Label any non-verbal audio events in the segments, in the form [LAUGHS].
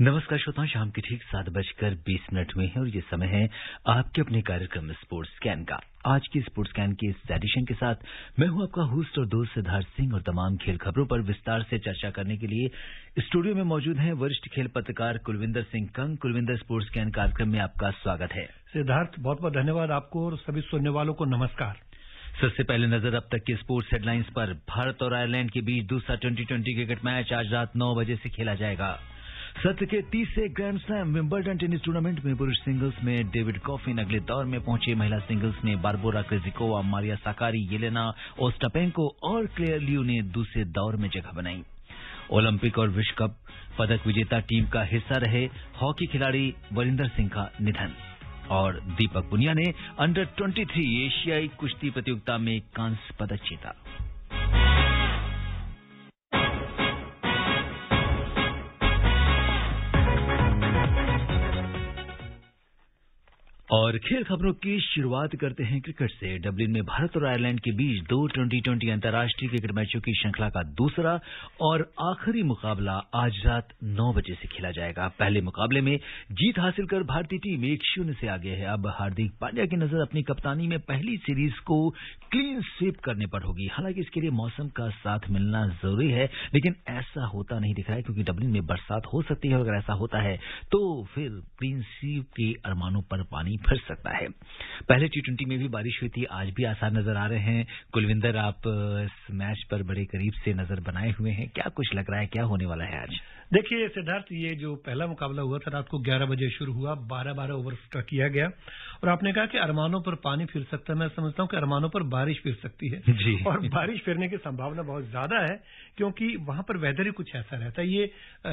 नमस्कार श्रोताओं शाम के ठीक सात बजकर बीस मिनट हुए हैं और ये समय है आपके अपने कार्यक्रम स्पोर्ट्स स्कैन का आज की स्पोर्ट्स स्कैन के इस एडिशन के साथ मैं हूं आपका होस्ट और दोस्त सिद्धार्थ सिंह और तमाम खेल खबरों पर विस्तार से चर्चा करने के लिए स्टूडियो में मौजूद हैं वरिष्ठ खेल पत्रकार कुलविंदर सिंह कंग कुलविंदर स्पोर्ट्स स्कैन कार्यक्रम में आपका स्वागत है सिद्धार्थ बहुत बहुत धन्यवाद आपको और सभी सुनने वालों को नमस्कार सबसे पहले नजर अब तक की स्पोर्ट्स हेडलाइंस पर भारत और आयरलैंड के बीच दूसरा ट्वेंटी क्रिकेट मैच आज रात नौ बजे से खेला जाएगा सत्र के तीसरे grand slam Wimbledon tennis tournament में पुरुष सिंगल्स में डेविड कॉफिन अगले दौर में पहुंचे महिला सिंगल्स में Barbora Krejcikova Maria Sakkari Jelena Ostapenko और क्लेयर लियू ने दूसरे दौर में जगह बनाई ओलंपिक और विश्व कप पदक विजेता टीम का हिस्सा रहे हॉकी खिलाड़ी वरिंदर सिंह का निधन और दीपक पुनिया ने अंडर 23 एशियाई कुश्ती प्रतियोगिता में कांस्य पदक जीता और खेल खबरों की शुरुआत करते हैं क्रिकेट से डब्लिन में भारत और आयरलैंड के बीच दो ट्वेंटी ट्वेंटी अंतर्राष्ट्रीय क्रिकेट मैचों की श्रृंखला का दूसरा और आखिरी मुकाबला आज रात नौ बजे से खेला जाएगा पहले मुकाबले में जीत हासिल कर भारतीय टीम एक शून्य से आगे है अब हार्दिक पांड्या की नजर अपनी कप्तानी में पहली सीरीज को क्लीन स्वीप करने पर होगी हालांकि इसके लिए मौसम का साथ मिलना जरूरी है लेकिन ऐसा होता नहीं दिख रहा है क्योंकि डब्लिन में बरसात हो सकती है अगर ऐसा होता है तो फिर क्लीन स्वीप के अरमानों पर पानी फिर सकता है पहले टी में भी बारिश हुई थी आज भी आसार नजर आ रहे हैं कुलविंदर आप इस मैच पर बड़े करीब से नजर बनाए हुए हैं क्या कुछ लग रहा है क्या होने वाला है आज देखिए सिद्धार्थ ये जो पहला मुकाबला हुआ था रात को 11 बजे शुरू हुआ 12 बारह ओवर का किया गया और आपने कहा कि अरमानों पर पानी फिर सकता है मैं समझता हूं कि अरमानों पर बारिश फिर सकती है जी। [LAUGHS] और बारिश फिरने की संभावना बहुत ज्यादा है क्योंकि वहां पर वेदर ही कुछ ऐसा रहता है ये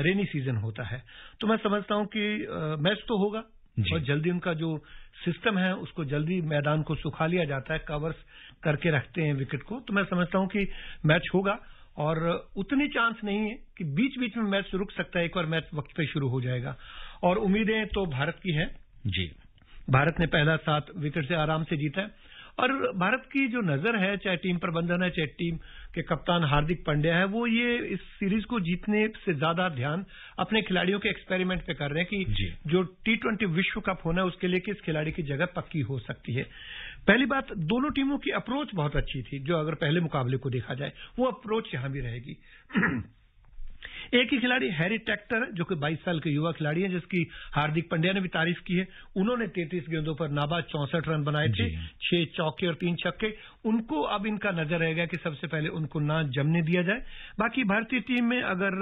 रेनी सीजन होता है तो मैं समझता हूं कि मैच तो होगा और जल्दी उनका जो सिस्टम है उसको जल्दी मैदान को सुखा लिया जाता है कवर्स करके रखते हैं विकेट को तो मैं समझता हूं कि मैच होगा और उतनी चांस नहीं है कि बीच बीच में मैच रुक सकता है एक बार मैच वक्त पे शुरू हो जाएगा और उम्मीदें तो भारत की हैं जी भारत ने पहला सात विकेट से आराम से जीता है और भारत की जो नजर है चाहे टीम प्रबंधन है चाहे टीम के कप्तान हार्दिक पांड्या है वो ये इस सीरीज को जीतने से ज्यादा ध्यान अपने खिलाड़ियों के एक्सपेरिमेंट पे कर रहे हैं कि जो टी ट्वेंटी विश्व कप होना है उसके लिए किस खिलाड़ी की जगह पक्की हो सकती है पहली बात दोनों टीमों की अप्रोच बहुत अच्छी थी जो अगर पहले मुकाबले को देखा जाए वो अप्रोच यहां भी रहेगी [CLEARS THROAT] एक ही खिलाड़ी हैरी ट्रैक्टर जो कि 22 साल के युवा खिलाड़ी हैं जिसकी हार्दिक पंड्या ने भी तारीफ की है उन्होंने 33 गेंदों पर नाबाद चौसठ रन बनाए थे छह चौके और तीन छक्के उनको अब इनका नजर रहेगा कि सबसे पहले उनको ना जमने दिया जाए बाकी भारतीय टीम में अगर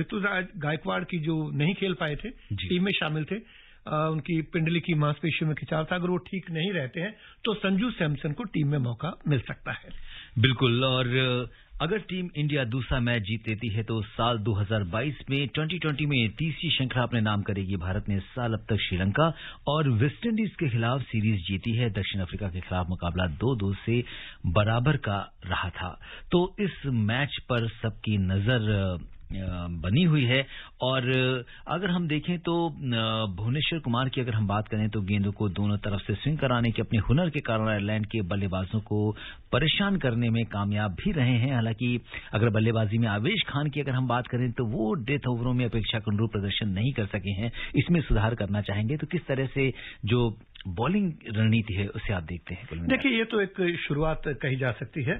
ऋतुराज गायकवाड़ की जो नहीं खेल पाए थे टीम में शामिल थे आ, उनकी पिंडली की मांसपेशियों में खिंचाव था अगर वो ठीक नहीं रहते हैं तो संजू सैमसन को टीम में मौका मिल सकता है बिल्कुल और अगर टीम इंडिया दूसरा मैच जीत लेती है तो साल 2022 में 2020 में तीसरी श्रृंखला अपने नाम करेगी भारत ने साल अब तक श्रीलंका और वेस्टइंडीज के खिलाफ सीरीज जीती है दक्षिण अफ्रीका के खिलाफ मुकाबला दो दो से बराबर का रहा था तो इस मैच पर सबकी नजर बनी हुई है और अगर हम देखें तो भुवनेश्वर कुमार की अगर हम बात करें तो गेंदों को दोनों तरफ से स्विंग कराने के अपने हुनर के कारण आयरलैंड के बल्लेबाजों को परेशान करने में कामयाब भी रहे हैं हालांकि अगर बल्लेबाजी में आवेश खान की अगर हम बात करें तो वो डेथ ओवरों में अपेक्षा के अनुरूप प्रदर्शन नहीं कर सके हैं इसमें सुधार करना चाहेंगे तो किस तरह से जो बॉलिंग रणनीति है उसे आप देखते हैं देखिए ये तो एक शुरुआत कही जा सकती है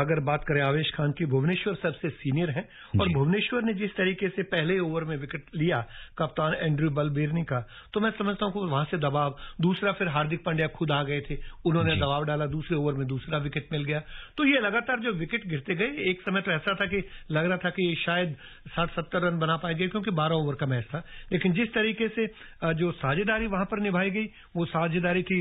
अगर बात करें आवेश खान की भुवनेश्वर सबसे सीनियर हैं और भुवनेश्वर ने जिस तरीके से पहले ओवर में विकेट लिया कप्तान एंड्रू बलबीरनी का तो मैं समझता हूं कि वहां से दबाव दूसरा फिर हार्दिक पांड्या खुद आ गए थे उन्होंने दबाव डाला दूसरे ओवर में दूसरा विकेट मिल गया तो ये लगातार जो विकेट गिरते गए एक समय तो ऐसा था कि लग रहा था कि शायद साठ सत्तर रन बना पाएंगे क्योंकि बारह ओवर का मैच था लेकिन जिस तरीके से जो साझेदारी वहां पर निभाई गई वो साझेदारी थी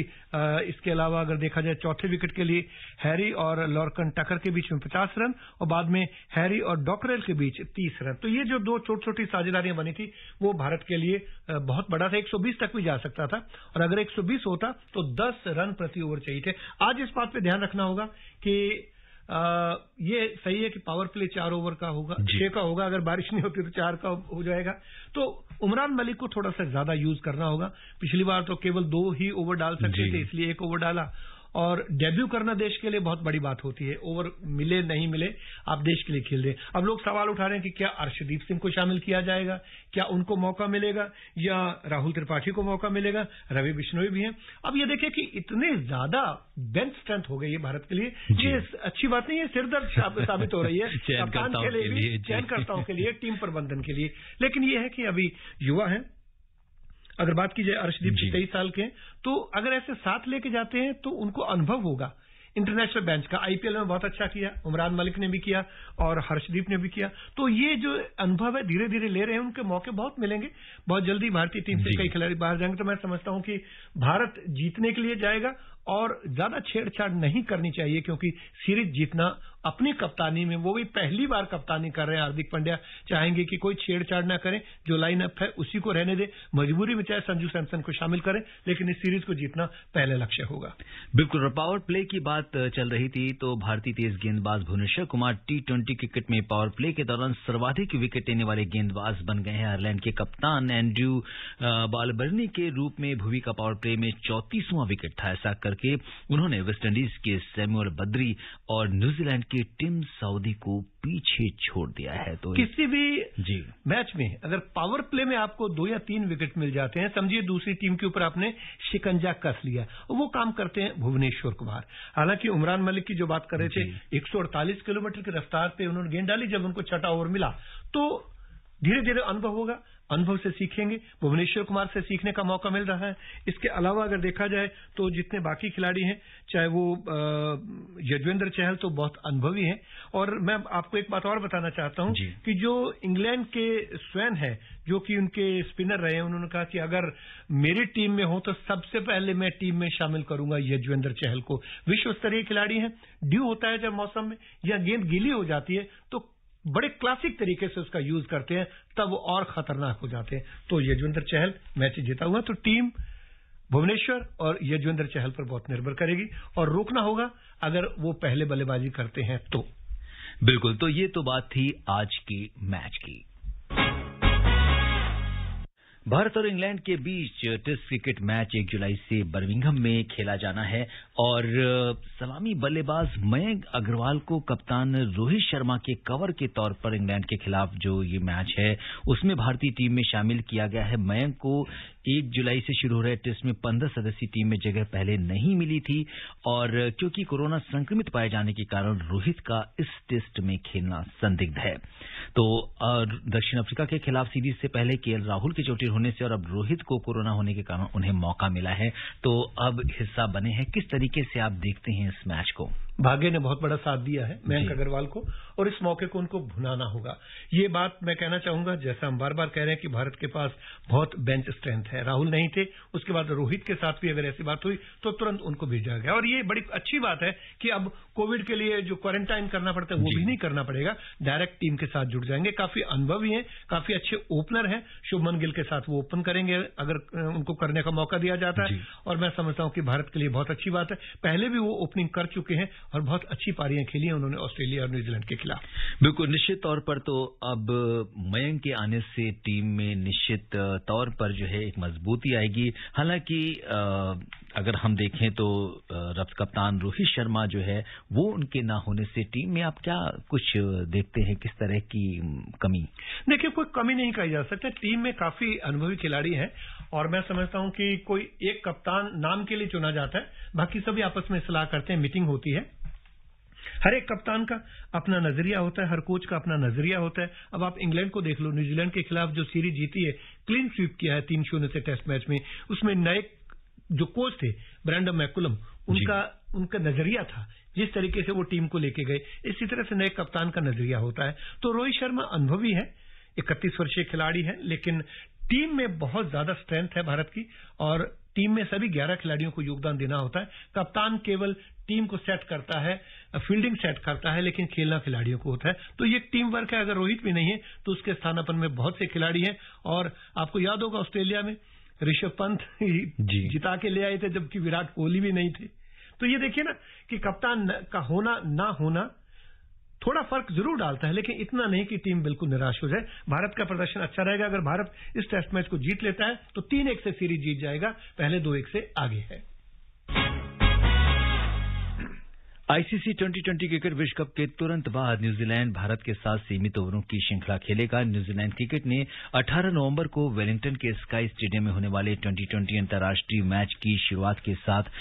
इसके अलावा अगर देखा जाए चौथे विकेट के लिए हैरी और लॉर्कन टकर के बीच में पचास रन और बाद में हैरी और डॉकरेल के बीच तीस रन तो ये जो दो छोटी छोटी साझेदारियां बनी थी वो भारत के लिए बहुत बड़ा था 120 तक भी जा सकता था और अगर 120 होता तो 10 रन प्रति ओवर चाहिए थे आज इस बात पे ध्यान रखना होगा कि आ, ये सही है कि पावर प्ले चार ओवर का होगा छह का होगा अगर बारिश नहीं होती तो चार का हो जाएगा तो उमरान मलिक को थोड़ा सा ज्यादा यूज करना होगा पिछली बार तो केवल दो ही ओवर डाल सकते थे इसलिए एक ओवर डाला और डेब्यू करना देश के लिए बहुत बड़ी बात होती है ओवर मिले नहीं मिले आप देश के लिए खेल रहे अब लोग सवाल उठा रहे हैं कि क्या अर्शदीप सिंह को शामिल किया जाएगा क्या उनको मौका मिलेगा या राहुल त्रिपाठी को मौका मिलेगा रवि बिश्नोई भी हैं अब ये देखिए कि इतने ज्यादा बेंच स्ट्रेंथ हो गई है भारत के लिए ये अच्छी बात नहीं है सिरदर्द [LAUGHS] साबित हो रही है चयनकर्ताओं के लिए टीम प्रबंधन के लिए लेकिन ये है कि अभी युवा है अगर बात की जाए अर्शदीप जी तेईस साल के तो अगर ऐसे साथ लेके जाते हैं तो उनको अनुभव होगा इंटरनेशनल बेंच का आईपीएल में बहुत अच्छा किया उमरान मलिक ने भी किया और हर्षदीप ने भी किया तो ये जो अनुभव है धीरे धीरे ले रहे हैं उनके मौके बहुत मिलेंगे बहुत जल्दी भारतीय टीम से कई खिलाड़ी बाहर जाएंगे तो मैं समझता हूं कि भारत जीतने के लिए जाएगा और ज्यादा छेड़छाड़ नहीं करनी चाहिए क्योंकि सीरीज जीतना अपनी कप्तानी में वो भी पहली बार कप्तानी कर रहे हैं हार्दिक पांड्या चाहेंगे कि कोई छेड़छाड़ ना करें जो लाइन अप है उसी को रहने दे मजबूरी में चाहे संजू सैमसन को शामिल करें लेकिन इस सीरीज को जीतना पहले लक्ष्य होगा बिल्कुल पावर प्ले की बात चल रही थी तो भारतीय तेज गेंदबाज Bhuvneshwar Kumar T twenty cricket में पावर प्ले के दौरान सर्वाधिक विकेट लेने वाले गेंदबाज बन गए हैं आयरलैंड के कप्तान एंड्रू बालबर्नी के रूप में भूवी का पावर प्ले में चौतीसवां विकेट था ऐसा कर करके उन्होंने वेस्टइंडीज के सैमुअल बद्री और न्यूजीलैंड के टिम साउदी को पीछे छोड़ दिया है तो किसी भी जी मैच में अगर पावर प्ले में आपको दो या तीन विकेट मिल जाते हैं समझिए दूसरी टीम के ऊपर आपने शिकंजा कस लिया वो काम करते हैं भुवनेश्वर कुमार हालांकि उमरान मलिक की जो बात कर रहे थे एक किलोमीटर की रफ्तार पे उन्होंने गेंद डाली जब उनको छठा ओवर मिला तो धीरे धीरे अनुभव होगा अनुभव से सीखेंगे भुवनेश्वर कुमार से सीखने का मौका मिल रहा है इसके अलावा अगर देखा जाए तो जितने बाकी खिलाड़ी हैं चाहे वो यजवेंद्र चहल तो बहुत अनुभवी हैं और मैं आपको एक बात और बताना चाहता हूं कि जो इंग्लैंड के स्वयं है जो कि उनके स्पिनर रहे हैं उन्होंने कहा कि अगर मेरी टीम में हो तो सबसे पहले मैं टीम में शामिल करूंगा यजवेंद्र चहल को विश्व स्तरीय खिलाड़ी हैं ड्यू होता है जब मौसम में या गेंद गीली हो जाती है तो बड़े क्लासिक तरीके से उसका यूज करते हैं तब वो और खतरनाक हो जाते हैं तो यजवेंद्र चहल मैच जीता हुआ तो टीम भुवनेश्वर और यजवेंद्र चहल पर बहुत निर्भर करेगी और रोकना होगा अगर वो पहले बल्लेबाजी करते हैं तो बिल्कुल तो ये तो बात थी आज के मैच की भारत और इंग्लैंड के बीच टेस्ट क्रिकेट मैच एक जुलाई से बर्मिंघम में खेला जाना है और सलामी बल्लेबाज मयंक अग्रवाल को कप्तान रोहित शर्मा के कवर के तौर पर इंग्लैंड के खिलाफ जो ये मैच है उसमें भारतीय टीम में शामिल किया गया है मयंक को एक जुलाई से शुरू हो रहे टेस्ट में पंद्रह सदस्यीय टीम में जगह पहले नहीं मिली थी और क्योंकि कोरोना संक्रमित पाए जाने के कारण रोहित का इस टेस्ट में खेलना संदिग्ध है तो दक्षिण अफ्रीका के खिलाफ सीरीज से पहले केएल राहुल के चोटिल होने से और अब रोहित को कोरोना होने के कारण उन्हें मौका मिला है तो अब हिस्सा बने हैं किस तरीके से आप देखते हैं इस मैच को भाग्य ने बहुत बड़ा साथ दिया है मयंक अग्रवाल को और इस मौके को उनको भुनाना होगा ये बात मैं कहना चाहूंगा जैसा हम बार बार कह रहे हैं कि भारत के पास बहुत बेंच स्ट्रेंथ है राहुल नहीं थे उसके बाद रोहित के साथ भी अगर ऐसी बात हुई तो तुरंत उनको भेजा गया और ये बड़ी अच्छी बात है कि अब कोविड के लिए जो क्वारंटाइन करना पड़ता है वो भी नहीं करना पड़ेगा डायरेक्ट टीम के साथ जुड़ जाएंगे काफी अनुभवी है काफी अच्छे ओपनर है शुभमन गिल के साथ वो ओपन करेंगे अगर उनको करने का मौका दिया जाता है और मैं समझता हूं कि भारत के लिए बहुत अच्छी बात है पहले भी वो ओपनिंग कर चुके हैं और बहुत अच्छी पारियां खेली हैं उन्होंने ऑस्ट्रेलिया और न्यूजीलैंड के खिलाफ बिल्कुल निश्चित तौर पर तो अब मयंक के आने से टीम में निश्चित तौर पर जो है एक मजबूती आएगी हालांकि अगर हम देखें तो रफ्त कप्तान रोहित शर्मा जो है वो उनके ना होने से टीम में आप क्या कुछ देखते हैं किस तरह की कमी देखिए कोई कमी नहीं कही जा सकती टीम में काफी अनुभवी खिलाड़ी हैं और मैं समझता हूं कि कोई एक कप्तान नाम के लिए चुना जाता है बाकी सभी आपस में सलाह करते हैं मीटिंग होती है हर एक कप्तान का अपना नजरिया होता है हर कोच का अपना नजरिया होता है अब आप इंग्लैंड को देख लो न्यूजीलैंड के खिलाफ जो सीरीज जीती है क्लीन स्वीप किया है तीन शून्य से टेस्ट मैच में उसमें नए जो कोच थे ब्रैंडम मैकुलम उनका उनका नजरिया था जिस तरीके से वो टीम को लेके गए इसी तरह से नए कप्तान का नजरिया होता है तो रोहित शर्मा अनुभवी है इकतीस वर्षीय खिलाड़ी है लेकिन टीम में बहुत ज्यादा स्ट्रेंथ है भारत की और टीम में सभी 11 खिलाड़ियों को योगदान देना होता है कप्तान केवल टीम को सेट करता है फील्डिंग सेट करता है लेकिन खेलना खिलाड़ियों को होता है तो ये टीम वर्क है अगर रोहित भी नहीं है तो उसके स्थानापन में बहुत से खिलाड़ी हैं और आपको याद होगा ऑस्ट्रेलिया में ऋषभ पंत जी। जिता के ले आए थे जबकि विराट कोहली भी नहीं थे तो ये देखिए ना कि कप्तान का होना ना होना थोड़ा फर्क जरूर डालता है लेकिन इतना नहीं कि टीम बिल्कुल निराश हो जाए भारत का प्रदर्शन अच्छा रहेगा अगर भारत इस टेस्ट मैच को जीत लेता है तो तीन एक से सीरीज जीत जाएगा पहले दो एक से आगे है आईसीसी ट्वेंटी ट्वेंटी क्रिकेट विश्व कप के तुरंत बाद न्यूजीलैंड भारत के साथ सीमित ओवरों की श्रृंखला खेलेगा न्यूजीलैंड क्रिकेट ने 18 नवंबर को वेलिंगटन के स्काई स्टेडियम में होने वाले ट्वेंटी ट्वेंटी अंतर्राष्ट्रीय मैच की शुरुआत के साथ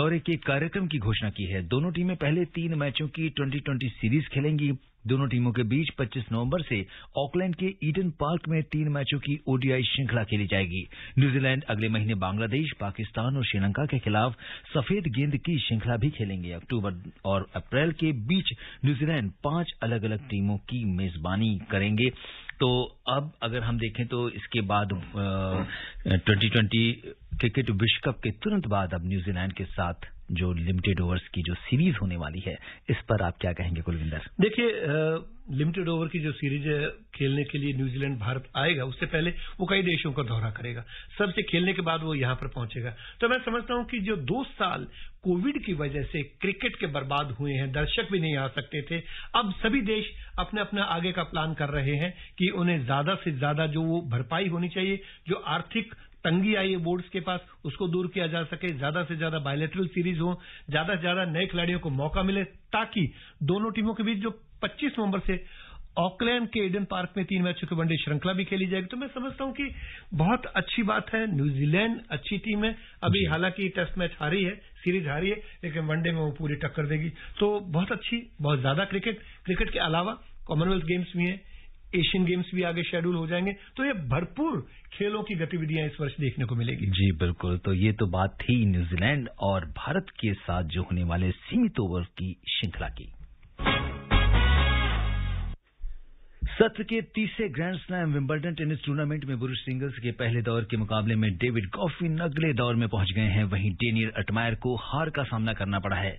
दौरे के कार्यक्रम की घोषणा की है दोनों टीमें पहले तीन मैचों की ट्वेंटी ट्वेंटी सीरीज खेलेंगी दोनों टीमों के बीच 25 नवंबर से ऑकलैंड के ईडन पार्क में तीन मैचों की ओडीआई श्रृंखला खेली जाएगी न्यूजीलैंड अगले महीने बांग्लादेश पाकिस्तान और श्रीलंका के खिलाफ सफेद गेंद की श्रृंखला भी खेलेंगे अक्टूबर और अप्रैल के बीच न्यूजीलैंड पांच अलग अलग टीमों की मेजबानी करेंगे तो अब अगर हम देखें तो इसके बाद ट्वेंटी ट्वेंटी क्रिकेट विश्व कप के तुरंत बाद अब न्यूजीलैंड के साथ जो लिमिटेड ओवर्स की जो सीरीज होने वाली है इस पर आप क्या कहेंगे कुलविंदर देखिए लिमिटेड ओवर की जो सीरीज है खेलने के लिए न्यूजीलैंड भारत आएगा उससे पहले वो कई देशों का दौरा करेगा सबसे खेलने के बाद वो यहां पर पहुंचेगा तो मैं समझता हूं कि जो दो साल कोविड की वजह से क्रिकेट के बर्बाद हुए हैं दर्शक भी नहीं आ सकते थे अब सभी देश अपने अपना आगे का प्लान कर रहे हैं कि उन्हें ज्यादा से ज्यादा जो वो भरपाई होनी चाहिए जो आर्थिक तंगी आई है बोर्ड्स के पास उसको दूर किया जा सके ज्यादा से ज्यादा बायोलेटरल सीरीज हो ज्यादा से ज्यादा नए खिलाड़ियों को मौका मिले ताकि दोनों टीमों के बीच जो 25 नवंबर से ऑकलैंड के एडन पार्क में तीन मैचों की वनडे श्रृंखला भी खेली जाएगी तो मैं समझता हूं कि बहुत अच्छी बात है न्यूजीलैंड अच्छी टीम है अभी हालांकि टेस्ट मैच हारी है सीरीज हारी है लेकिन वनडे में वो पूरी टक्कर देगी तो बहुत अच्छी बहुत ज्यादा क्रिकेट क्रिकेट के अलावा कॉमनवेल्थ गेम्स भी हैं एशियन गेम्स भी आगे शेड्यूल हो जाएंगे तो ये भरपूर खेलों की गतिविधियां इस वर्ष देखने को मिलेगी जी बिल्कुल तो ये तो बात थी न्यूजीलैंड और भारत के साथ जो होने वाले सीमित ओवर की श्रृंखला की सत्र के तीसरे grand slam Wimbledon tennis tournament में पुरुष सिंगल्स के पहले दौर के मुकाबले में डेविड गॉफिन अगले दौर में पहुंच गए हैं वहीं डेनियर अटमायर को हार का सामना करना पड़ा है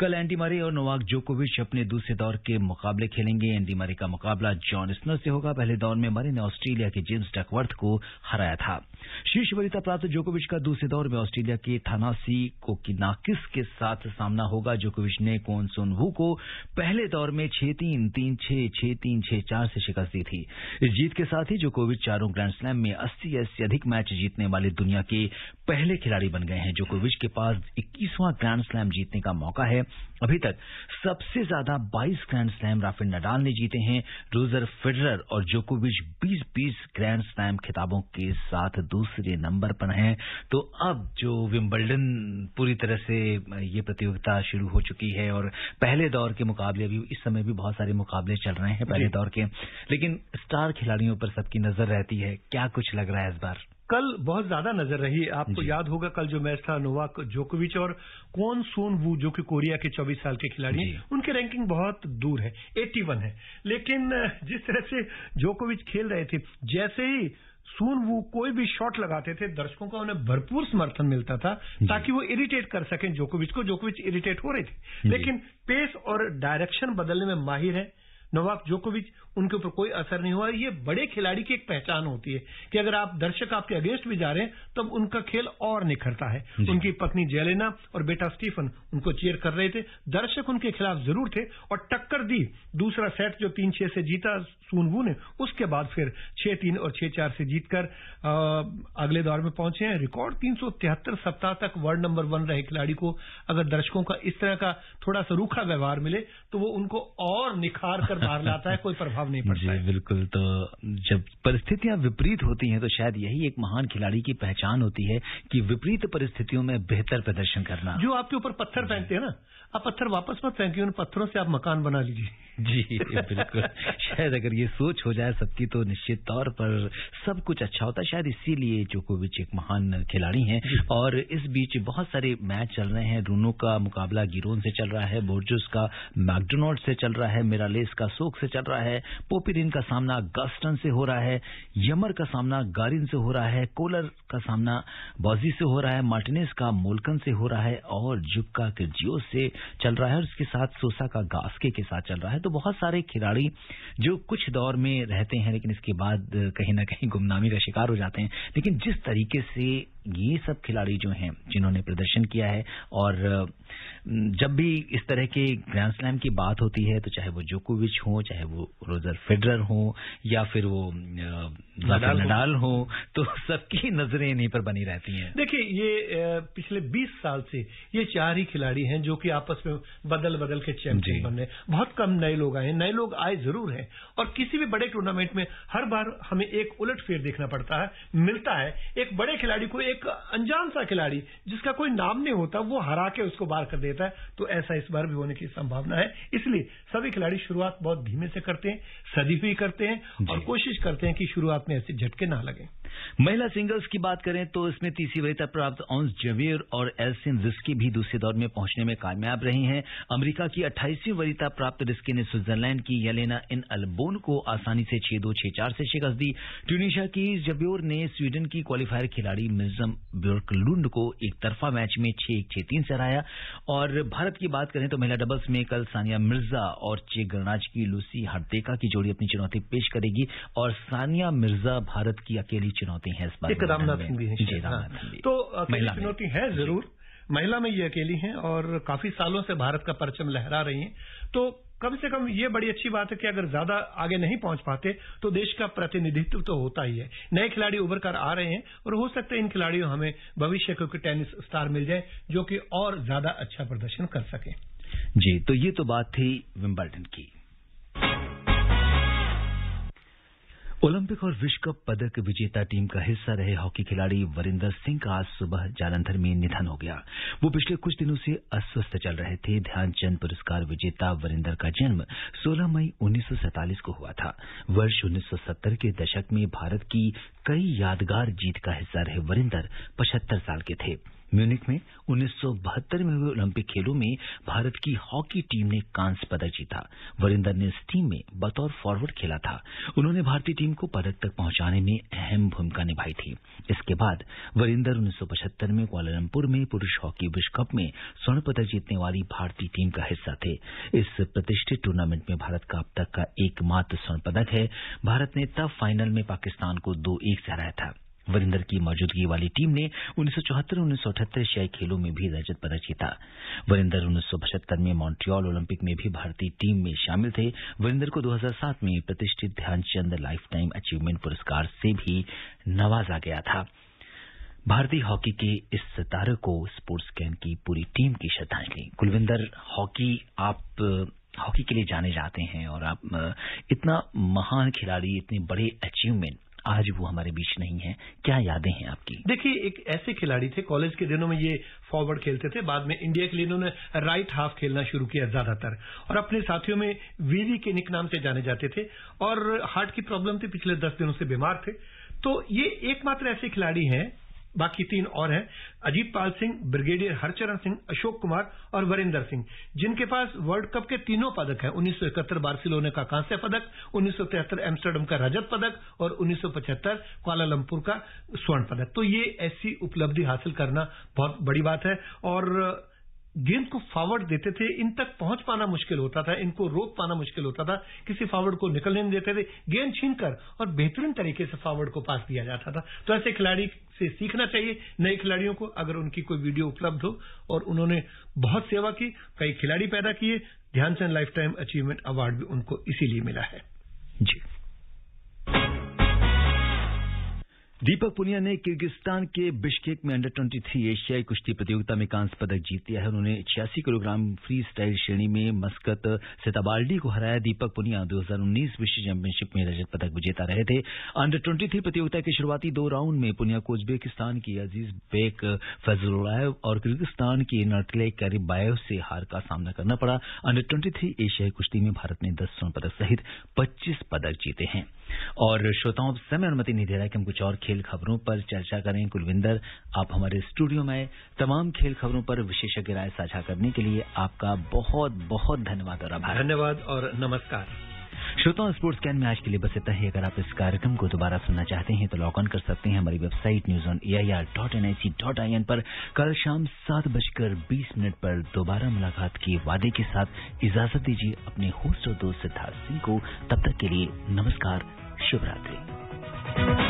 कल एंडी मारे और नोवाक जोकोविच अपने दूसरे दौर के मुकाबले खेलेंगे एंडी मारे का मुकाबला जॉन स्नर से होगा पहले दौर में मारे ने ऑस्ट्रेलिया के जेम्स डकवर्थ को हराया था शीर्ष वरीयता प्राप्त जोकोविच का दूसरे दौर में ऑस्ट्रेलिया के थानासी कोकिनाकिस के साथ सामना होगा जोकोविच ने कोन वू को पहले दौर में छह तीन तीन छह छह तीन छह चार से शिकस्त दी थी इस जीत के साथ ही जोकोविच चारों ग्रैंड स्लैम में अस्सी से अधिक मैच जीतने वाले दुनिया के पहले खिलाड़ी बन गए हैं जोकोविच के पास इक्कीसवां ग्रैंड स्लैम जीतने का मौका है अभी तक सबसे ज्यादा 22 ग्रैंड स्लैम राफेल नडाल ने जीते हैं रोजर फेडरर और जोकोविच 20-20 ग्रैंड स्लैम खिताबों के साथ दूसरे दूसरे नंबर पर हैं तो अब जो विम्बल्डन पूरी तरह से ये प्रतियोगिता शुरू हो चुकी है और पहले दौर के मुकाबले भी इस समय भी बहुत सारे मुकाबले चल रहे हैं पहले दौर के लेकिन स्टार खिलाड़ियों पर सबकी नजर रहती है क्या कुछ लग रहा है इस बार कल बहुत ज्यादा नजर रही आपको याद होगा कल जो मैच था नोवाक जोकोविच और कौन सोन वू जो कि कोरिया के 24 साल के खिलाड़ी हैं उनकी रैंकिंग बहुत दूर है 81 है लेकिन जिस तरह से जोकोविच खेल रहे थे जैसे ही सून वो कोई भी शॉट लगाते थे दर्शकों का उन्हें भरपूर समर्थन मिलता था ताकि वो इरिटेट कर सकें जोकोविच को जोकोविच इरिटेट हो रहे थे लेकिन पेस और डायरेक्शन बदलने में माहिर है नोवाक जोकोविच उनके ऊपर कोई असर नहीं हुआ ये बड़े खिलाड़ी की एक पहचान होती है कि अगर आप दर्शक आपके अगेंस्ट भी जा रहे हैं तब तो उनका खेल और निखरता है उनकी पत्नी जेलेना और बेटा स्टीफन उनको चेयर कर रहे थे दर्शक उनके खिलाफ जरूर थे और टक्कर दी दूसरा सेट जो तीन छह से जीता सोनवू ने उसके बाद फिर छह तीन और छह चार से जीतकर अगले दौर में पहुंचे हैं रिकॉर्ड तीन सप्ताह तक वर्ल्ड नंबर वन रहे खिलाड़ी को अगर दर्शकों का इस तरह का थोड़ा सा रूखा व्यवहार मिले तो वो उनको और निखार कर सुधार लाता है कोई प्रभाव नहीं पड़ता जी बिल्कुल तो जब परिस्थितियां विपरीत होती हैं तो शायद यही एक महान खिलाड़ी की पहचान होती है कि विपरीत परिस्थितियों में बेहतर प्रदर्शन करना जो आपके ऊपर पत्थर फेंकते हैं ना आप पत्थर वापस मत फेंकिए उन पत्थरों से आप मकान बना लीजिए [LAUGHS] जी बिल्कुल शायद अगर ये सोच हो जाए सबकी तो निश्चित तौर पर सब कुछ अच्छा होता है शायद इसीलिए जोकोविच एक महान खिलाड़ी हैं और इस बीच बहुत सारे मैच चल रहे हैं रूनो का मुकाबला गिरोन से चल रहा है बोर्जुस का मैकडोनॉल्ड से चल रहा है मिरालेस का सोक से चल रहा है पोपिरिन का सामना गस्टन से हो रहा है यमर का सामना गारिन से हो रहा है कोलर का सामना बॉजी से हो रहा है मार्टिनेस का मोलकन से हो रहा है और जुक्का के से चल रहा है और इसके साथ सोसा का गास्के के साथ चल रहा है तो तो बहुत सारे खिलाड़ी जो कुछ दौर में रहते हैं लेकिन इसके बाद कहीं ना कहीं गुमनामी का शिकार हो जाते हैं लेकिन जिस तरीके से ये सब खिलाड़ी जो हैं जिन्होंने प्रदर्शन किया है और जब भी इस तरह के ग्रैंड स्लैम की बात होती है तो चाहे वो जोकोविच हो चाहे वो रोजर फेडरर हो या फिर वो जाफर नडाल हो तो सबकी नजरें इन्हीं पर बनी रहती हैं देखिए ये पिछले 20 साल से ये चार ही खिलाड़ी हैं जो कि आपस में बदल बदल के चैंपियन बन रहे बहुत कम नए लोग आए हैं नए लोग आए जरूर हैं और किसी भी बड़े टूर्नामेंट में हर बार हमें एक उलट फेर देखना पड़ता है मिलता है एक बड़े खिलाड़ी को एक अनजान सा खिलाड़ी जिसका कोई नाम नहीं होता वो हरा के उसको बाहर कर देता है तो ऐसा इस बार भी होने की संभावना है इसलिए सभी खिलाड़ी शुरुआत बहुत धीमे से करते हैं सदी करते हैं और कोशिश करते हैं कि शुरुआत में ऐसे झटके ना लगें महिला सिंगल्स की बात करें तो इसमें तीसरी वरीयता प्राप्त ऑन्स जवीर और एलसिन रिस्की भी दूसरे दौर में पहुंचने में कामयाब रही हैं अमेरिका की 28वीं वरीयता प्राप्त रिस्की ने स्विट्जरलैंड की यलेना इन अल्बोन को आसानी से छह दो छह चार से शिकस्त दी ट्यूनिशिया की जब्योर ने स्वीडन की क्वालिफायर खिलाड़ी मिर्जम ब्योर्कलुंड को एक तरफा मैच में छह एक छह तीन से हराया और भारत की बात करें तो महिला डबल्स में कल सानिया मिर्जा और चेक गणराज की लूसी हरदेका की जोड़ी अपनी चुनौती पेश करेगी और सानिया मिर्जा भारत की अकेली चुनौती है इस बार एक रामनाथ सिंह भी है जी रामनाथ हाँ। तो महिला चुनौती है जरूर महिला में ये अकेली हैं और काफी सालों से भारत का परचम लहरा रही हैं तो कम से कम ये बड़ी अच्छी बात है कि अगर ज्यादा आगे नहीं पहुंच पाते तो देश का प्रतिनिधित्व तो होता ही है नए खिलाड़ी उभर कर आ रहे हैं और हो सकता है इन खिलाड़ियों हमें भविष्य के टेनिस स्टार मिल जाए जो कि और ज्यादा अच्छा प्रदर्शन कर सके जी तो ये तो बात थी विम्बल्टन की ओलंपिक और विश्व कप पदक विजेता टीम का हिस्सा रहे हॉकी खिलाड़ी वरिंदर सिंह का आज सुबह जालंधर में निधन हो गया वो पिछले कुछ दिनों से अस्वस्थ चल रहे थे ध्यानचंद पुरस्कार विजेता वरिंदर का जन्म 16 मई उन्नीस को हुआ था वर्ष 1970 के दशक में भारत की कई यादगार जीत का हिस्सा रहे वरिंदर पचहत्तर साल के थे म्यूनिक में उन्नीस में हुए ओलंपिक खेलों में भारत की हॉकी टीम ने कांस्य पदक जीता वरिंदर ने इस टीम में बतौर फॉरवर्ड खेला था उन्होंने भारतीय टीम को पदक तक पहुंचाने में अहम भूमिका निभाई थी इसके बाद वरिंदर उन्नीस में क्वालालंपुर में पुरुष हॉकी विश्व कप में स्वर्ण पदक जीतने वाली भारतीय टीम का हिस्सा थे इस प्रतिष्ठित टूर्नामेंट में भारत का अब तक का एकमात्र स्वर्ण पदक है भारत ने तब फाइनल में पाकिस्तान को दो एक से हराया था वरिंदर की मौजूदगी वाली टीम ने उन्नीस सौ चौहत्तर उन्नीस सौ अठहत्तर एशियाई खेलों में भी रजत पदक जीता वरिंदर उन्नीस सौ पचहत्तर में मॉन्ट्रियल ओलंपिक में भी भारतीय टीम में शामिल थे वरिंदर को 2007 में प्रतिष्ठित ध्यानचंद लाइफ टाइम अचीवमेंट पुरस्कार से भी नवाजा गया था भारतीय हॉकी के इस सितारे को स्पोर्ट्स कैन की पूरी टीम की श्रद्धांजलि कुलविंदर हॉकी आप हॉकी के लिए जाने जाते हैं और आप इतना महान खिलाड़ी इतने बड़े अचीवमेंट आज वो हमारे बीच नहीं है क्या यादें हैं आपकी देखिए एक ऐसे खिलाड़ी थे कॉलेज के दिनों में ये फॉरवर्ड खेलते थे बाद में इंडिया के लिए इन्होंने राइट हाफ खेलना शुरू किया ज्यादातर और अपने साथियों में वीवी के निक नाम से जाने जाते थे और हार्ट की प्रॉब्लम थी पिछले दस दिनों से बीमार थे तो ये एकमात्र ऐसे खिलाड़ी हैं बाकी तीन और हैं अजीत पाल सिंह ब्रिगेडियर हरचरण सिंह अशोक कुमार और वरिंदर सिंह जिनके पास वर्ल्ड कप के तीनों पदक हैं 1971 बार्सिलोना का कांस्य पदक 1973 एम्स्टर्डम का रजत पदक और 1975 क्वालालंपुर का स्वर्ण पदक तो ये ऐसी उपलब्धि हासिल करना बहुत बड़ी बात है और गेंद को फॉरवर्ड देते थे इन तक पहुंच पाना मुश्किल होता था इनको रोक पाना मुश्किल होता था किसी फॉरवर्ड को निकलने नहीं देते थे गेंद छीनकर और बेहतरीन तरीके से फॉरवर्ड को पास दिया जाता था तो ऐसे खिलाड़ी से सीखना चाहिए नए खिलाड़ियों को अगर उनकी कोई वीडियो उपलब्ध हो और उन्होंने बहुत सेवा की कई खिलाड़ी पैदा किए Dhyan Chand lifetime achievement award भी उनको इसीलिए मिला है जी दीपक पुनिया ने किर्गिस्तान के बिश्केक में अंडर ट्वेंटी थ्री एशियाई कुश्ती प्रतियोगिता में कांस्य पदक जीत लिया है उन्होंने छियासी किलोग्राम फ्री स्टाइल श्रेणी में मस्कत सेताबाल्डी को हराया दीपक पुनिया 2019 विश्व चैंपियनशिप में रजत पदक विजेता रहे थे अंडर ट्वेंटी थ्री प्रतियोगिता के शुरुआती दो राउंड में पुनिया को उज्बेकिस्तान की अजीज बेक फजलुलायव और किर्गिस्तान की नटले कैरिबायव से हार का सामना करना पड़ा अंडर ट्वेंटी एशियाई कुश्ती में भारत ने दस स्वर्ण पदक सहित पच्चीस पदक जीते हैं और श्रोताओं समय अनुमति नहीं दे रहा है कि हम कुछ और खेल खबरों पर चर्चा करें कुलविंदर आप हमारे स्टूडियो में तमाम खेल खबरों पर विशेषज्ञ राय साझा करने के लिए आपका बहुत बहुत धन्यवाद और आभार धन्यवाद और नमस्कार श्रोताओं स्पोर्ट्स कैन में आज के लिए बस इतना ही अगर आप इस कार्यक्रम को दोबारा सुनना चाहते हैं तो लॉग ऑन कर सकते हैं हमारी website news on A I R dot N I C dot I N पर कल शाम सात बजकर बीस मिनट पर दोबारा मुलाकात के वादे के साथ इजाजत दीजिए अपने होस्ट और दोस्त सिद्धार्थ सिंह को तब तक के लिए नमस्कार शुभरात्रि